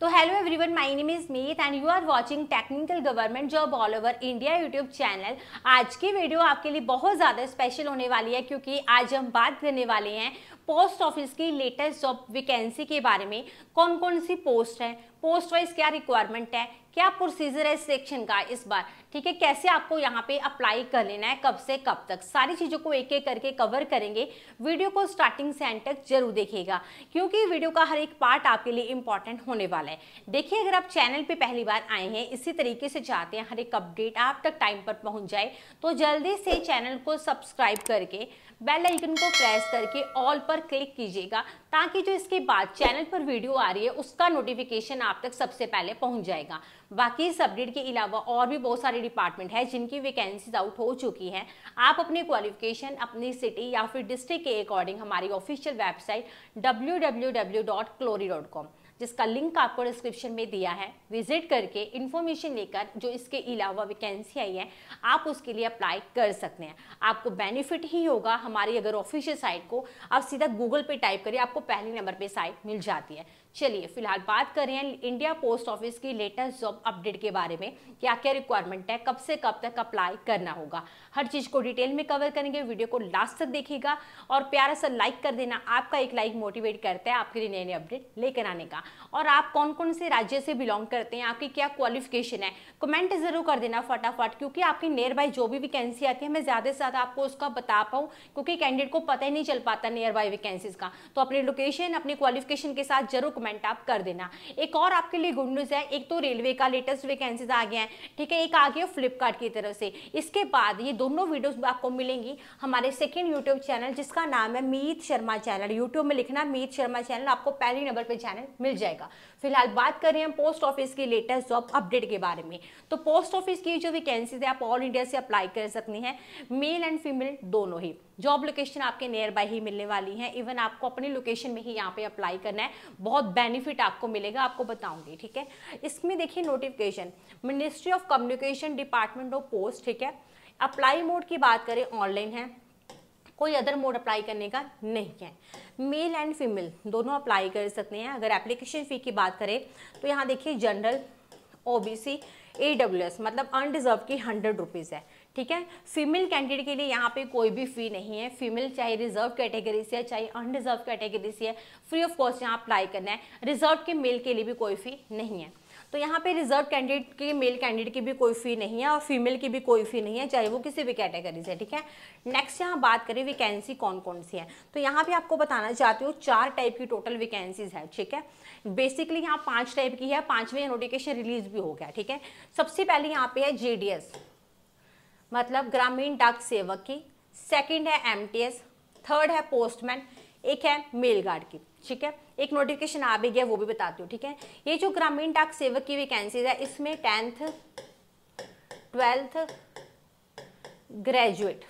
तो hello everyone my name is Meet and you are watching technical government job all over India YouTube channel आज की video आपके लिए बहुत ज़्यादा स्पेशल होने वाली है क्योंकि आज हम बात करने वाले हैं पोस्ट ऑफिस की लेटेस्ट जॉब वैकेंसी के बारे में कौन कौन सी पोस्ट है पोस्ट वाइज क्या रिक्वायरमेंट है क्या प्रोसीजर है सिलेक्शन का इस बार ठीक है कैसे आपको यहाँ पे अप्लाई कर लेना है कब से कब तक सारी चीज़ों को एक एक करके कवर करेंगे वीडियो को स्टार्टिंग से एंड तक जरूर देखिएगा क्योंकि वीडियो का हर एक पार्ट आपके लिए इंपॉर्टेंट होने वाला है देखिए अगर आप चैनल पे पहली बार आए हैं इसी तरीके से चाहते हैं हर एक अपडेट आप तक टाइम पर पहुँच जाए तो जल्दी से चैनल को सब्सक्राइब करके बेल आइकन को प्रेस करके ऑल पर क्लिक कीजिएगा ताकि जो इसके बाद चैनल पर वीडियो आ रही है उसका नोटिफिकेशन आप तक सबसे पहले पहुंच जाएगा बाकी इस अपडेट के अलावा और भी बहुत सारे डिपार्टमेंट है जिनकी वैकेंसीज आउट हो चुकी हैं आप अपनी क्वालिफिकेशन अपनी सिटी या फिर डिस्ट्रिक्ट के अकॉर्डिंग हमारी ऑफिशियल वेबसाइट डब्ल्यू जिसका लिंक आपको डिस्क्रिप्शन में दिया है विजिट करके इन्फॉर्मेशन लेकर जो इसके अलावा वैकेंसी आई है आप उसके लिए अप्लाई कर सकते हैं आपको बेनिफिट ही होगा हमारी अगर ऑफिशियल साइट को आप सीधा गूगल पे टाइप करिए आपको पहले नंबर पे साइट मिल जाती है चलिए फिलहाल बात कर रहे हैं इंडिया पोस्ट ऑफिस की लेटेस्ट जॉब अपडेट के बारे में क्या क्या रिक्वायरमेंट है कब से कब तक अप्लाई करना होगा हर चीज़ को डिटेल में कवर करेंगे वीडियो को लास्ट तक देखिएगा और प्यारा सा लाइक कर देना आपका एक लाइक मोटिवेट करता है आपके लिए नए नए अपडेट लेकर आने का और आप कौन कौन से राज्य से बिलोंग करते हैं आपकी क्या क्वालिफिकेशन है कमेंट जरूर कर देना फटाफट क्योंकि आपकी नियर बाय जो भी वैकेंसी आती है मैं ज़्यादा से ज़्यादा आपको उसका बता पाऊँ क्योंकि कैंडिडेट को पता ही नहीं चल पाता नियर बाय वैकेंसीज का तो अपनी लोकेशन अपनी क्वालिफिकेशन के साथ जरूर कमेंट आप कर देना एक और आपके लिए गुड न्यूज़ है एक तो रेलवे का लेटेस्ट वैकेंसीज आ गया है ठीक है एक आ गया फ्लिपकार्ट की तरफ से इसके बाद ये दोनों वीडियोस आपको मिलेंगी हमारे सेकेंड यूट्यूब चैनल जिसका नाम है मीत शर्मा चैनल यूट्यूब में लिखना मीत शर्मा चैनल आपको पहले नंबर पर चैनल मिल जाएगा फिलहाल बात करें हम पोस्ट ऑफिस की लेटेस्ट जॉब अपडेट के बारे में तो पोस्ट ऑफिस की जो वैकेंसीज है आप ऑल इंडिया से अप्लाई कर सकते हैं मेल एंड फीमेल दोनों ही जॉब लोकेशन आपके नियर बाई ही मिलने वाली है इवन आपको अपनी लोकेशन में ही यहाँ पे अप्लाई करना है बहुत बेनिफिट आपको मिलेगा आपको बताऊंगी ठीक है इसमें देखिए notification ministry of communication department of post ठीक है अप्लाई मोड की बात करें ऑनलाइन है कोई अदर मोड अप्लाई करने का नहीं है मेल एंड फीमेल दोनों अप्लाई कर सकते हैं अगर एप्लीकेशन फ़ी की बात करें तो यहाँ देखिए general OBC E W S मतलब अनडिजर्व की हंड्रेड रुपीज़ है ठीक है फीमेल कैंडिडेट के लिए यहाँ पे कोई भी फ़ी नहीं है फीमेल चाहे रिजर्व कैटेगरी से है चाहे अनडिजर्व कैटेगरी से है फ्री ऑफ कॉस्ट यहाँ अप्लाई करना है रिजर्व के मेल के लिए भी कोई फ़ी नहीं है तो यहाँ पे रिजर्व कैंडिडेट की मेल कैंडिडेट की भी कोई फ़ी नहीं है और फीमेल की भी कोई फ़ी नहीं है चाहे वो किसी भी कैटेगरी से ठीक है नेक्स्ट यहाँ बात करें वैकेंसी कौन कौन सी है तो यहाँ भी आपको बताना चाहती हूँ चार टाइप की टोटल वैकेंसीज है ठीक है बेसिकली यहाँ पांच टाइप की है पांचवें नोटिफिकेशन रिलीज भी हो गया ठीक है सबसे पहले यहाँ पे है जे मतलब ग्रामीण डाक सेवक की सेकेंड है एम थर्ड है पोस्टमैन एक है मेल गार्ड की ठीक है एक नोटिफिकेशन आ भी गया वो भी बताती हूँ ठीक है ये जो ग्रामीण डाक सेवक की वैकेंसीज है इसमें टेंथ ट्वेल्थ ग्रेजुएट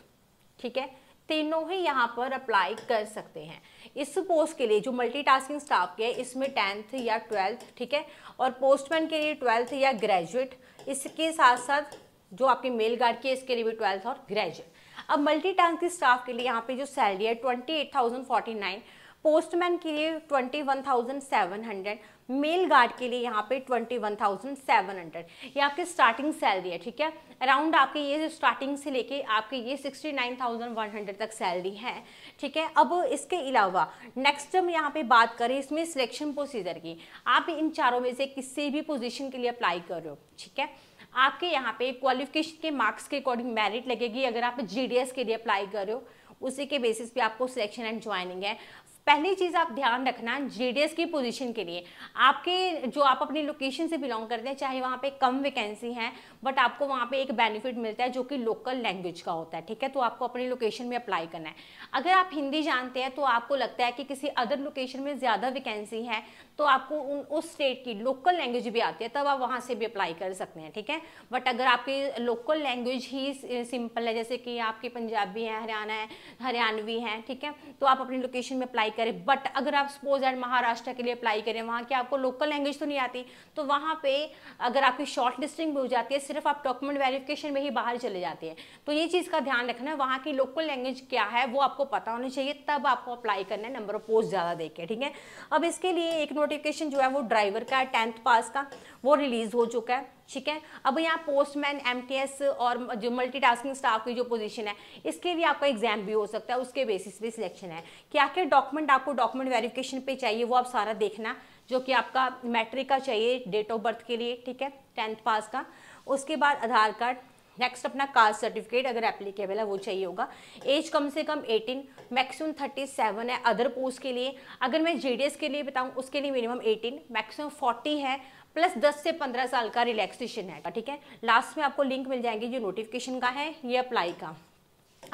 ठीक है तीनों ही यहाँ पर अप्लाई कर सकते हैं इस पोस्ट के लिए जो मल्टीटास्किंग स्टाफ के इसमें टेंथ या ट्वेल्थ ठीक है और पोस्टमैन के लिए ट्वेल्थ या ग्रेजुएट इसके साथ साथ जो आपके मेल गार्ड की इसके लिए भी ट्वेल्थ और ग्रेजुएट अब मल्टीटास्किंग स्टाफ के लिए यहाँ पे जो सैलरी है twenty eight thousand forty nine postman के लिए twenty one thousand seven hundred mail guard के लिए यहाँ पे twenty one thousand seven hundred ये आपके स्टार्टिंग सैलरी है ठीक है अराउंड आपके ये स्टार्टिंग से लेके आपके ये sixty nine thousand one hundred तक सैलरी है ठीक है अब इसके अलावा नेक्स्ट हम यहाँ पे बात करें इसमें सिलेक्शन प्रोसीजर की आप इन चारों में से किसी भी पोजिशन के लिए अप्लाई कर रहे हो ठीक है आपके यहाँ पे क्वालिफिकेशन के मार्क्स के अकॉर्डिंग मेरिट लगेगी अगर आप जीडीएस के लिए अप्लाई कर रहे हो उसी के बेसिस पे आपको सिलेक्शन एंड ज्वाइनिंग है पहली चीज़ आप ध्यान रखना जेडीएस की पोजीशन के लिए आपके जो आप अपनी लोकेशन से बिलोंग करते हैं चाहे वहाँ पे कम वैकेंसी है बट आपको वहाँ पे एक बेनिफिट मिलता है जो कि लोकल लैंग्वेज का होता है ठीक है तो आपको अपनी लोकेशन में अप्लाई करना है अगर आप हिंदी जानते हैं तो आपको लगता है कि किसी अदर लोकेशन में ज़्यादा वैकेंसी है तो आपको उन उस स्टेट की लोकल लैंग्वेज भी आती है तब आप वहाँ से भी अप्लाई कर सकते हैं ठीक है बट अगर आपकी लोकल लैंग्वेज ही सिंपल है जैसे कि आपकी पंजाबी है हरियाणा है हरियाणवी है ठीक है तो आप अपनी लोकेशन में अप्लाई अप्लाई करें बट अगर आप सपोज एंड महाराष्ट्र के लिए अप्लाई करें वहाँ की आपको लोकल लैंग्वेज तो नहीं आती तो वहाँ पे अगर आपकी शॉर्ट लिस्टिंग भी हो जाती है सिर्फ आप डॉक्यूमेंट वेरिफिकेशन में ही बाहर चले जाते हैं तो ये चीज़ का ध्यान रखना है वहाँ की लोकल लैंग्वेज क्या है वो आपको पता होनी चाहिए तब आपको अप्लाई करना है नंबर ऑफ पोस्ट ज़्यादा देख के ठीक है अब इसके लिए एक नोटिफिकेशन जो है वो ड्राइवर का टेंथ पास का वो रिलीज़ हो चुका है ठीक है अब यहाँ पोस्टमैन एस और जो मल्टीटास्किंग स्टाफ की जो पोजीशन है इसके लिए आपका एग्जाम भी हो सकता है उसके बेसिस पे सिलेक्शन है क्या क्या डॉक्यूमेंट आपको डॉक्यूमेंट वेरिफिकेशन पे चाहिए वो आप सारा देखना जो कि आपका मैट्रिक का चाहिए डेट ऑफ बर्थ के लिए ठीक है टेंथ पास का उसके बाद आधार कार्ड नेक्स्ट अपना कास्ट सर्टिफिकेट अगर एप्लीकेबल है वो चाहिए होगा एज कम से कम 18 मैक्सिमम 37 है अदर पोस्ट के लिए अगर मैं जीडीएस के लिए बताऊं उसके लिए मिनिमम 18 मैक्सिमम 40 है प्लस 10 से 15 साल का रिलैक्सेशन है ठीक है लास्ट में आपको लिंक मिल जाएंगे जो नोटिफिकेशन का है ये अप्लाई का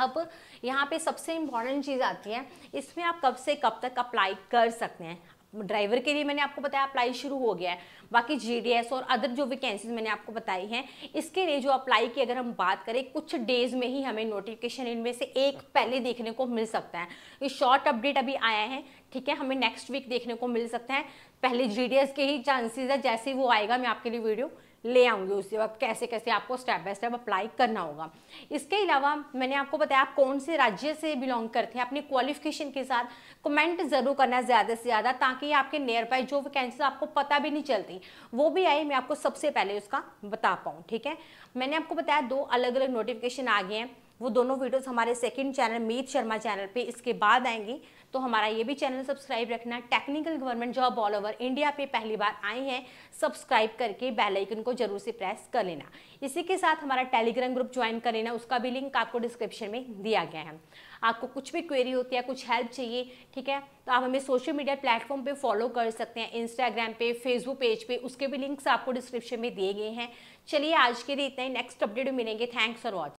अब यहाँ पे सबसे इम्पॉर्टेंट चीज़ आती है इसमें आप कब से कब तक अप्लाई कर सकते हैं ड्राइवर के लिए मैंने आपको बताया अप्लाई शुरू हो गया है बाकी जीडीएस और अदर जो वैकेंसीज मैंने आपको बताई हैं इसके लिए जो अप्लाई की अगर हम बात करें कुछ डेज में ही हमें नोटिफिकेशन इनमें से एक पहले देखने को मिल सकता है ये शॉर्ट अपडेट अभी आया है ठीक है हमें नेक्स्ट वीक देखने को मिल सकता है पहले जी के ही चांसेस है जैसे ही वो आएगा मैं आपके लिए वीडियो ले आऊँगी उसी वक्त कैसे कैसे आपको स्टेप बाय स्टेप अप्लाई करना होगा इसके अलावा मैंने आपको बताया आप कौन से राज्य से बिलोंग करते हैं अपनी क्वालिफिकेशन के साथ कमेंट ज़रूर करना ज़्यादा से ज़्यादा ताकि आपके नियर बाय जो वैकेंसी आपको पता भी नहीं चलती वो भी आई मैं आपको सबसे पहले उसका बता पाऊँ ठीक है मैंने आपको बताया दो अलग अलग नोटिफिकेशन आ गए हैं वो दोनों वीडियोस हमारे second channel Meet Sharma channel पे इसके बाद आएंगी तो हमारा ये भी चैनल सब्सक्राइब रखना technical government job all over India पे पहली बार आई हैं सब्सक्राइब करके बेल आइकन को जरूर से प्रेस कर लेना इसी के साथ हमारा टेलीग्राम ग्रुप ज्वाइन कर लेना उसका भी लिंक आपको डिस्क्रिप्शन में दिया गया है आपको कुछ भी क्वेरी होती है कुछ हेल्प चाहिए ठीक है तो आप हमें सोशल मीडिया प्लेटफॉर्म पे फॉलो कर सकते हैं इंस्टाग्राम पे फेसबुक पेज पे उसके भी लिंक्स आपको डिस्क्रिप्शन में दिए गए हैं चलिए आज के लिए इतना ही नेक्स्ट अपडेट मिलेंगे थैंक्स फॉर वॉच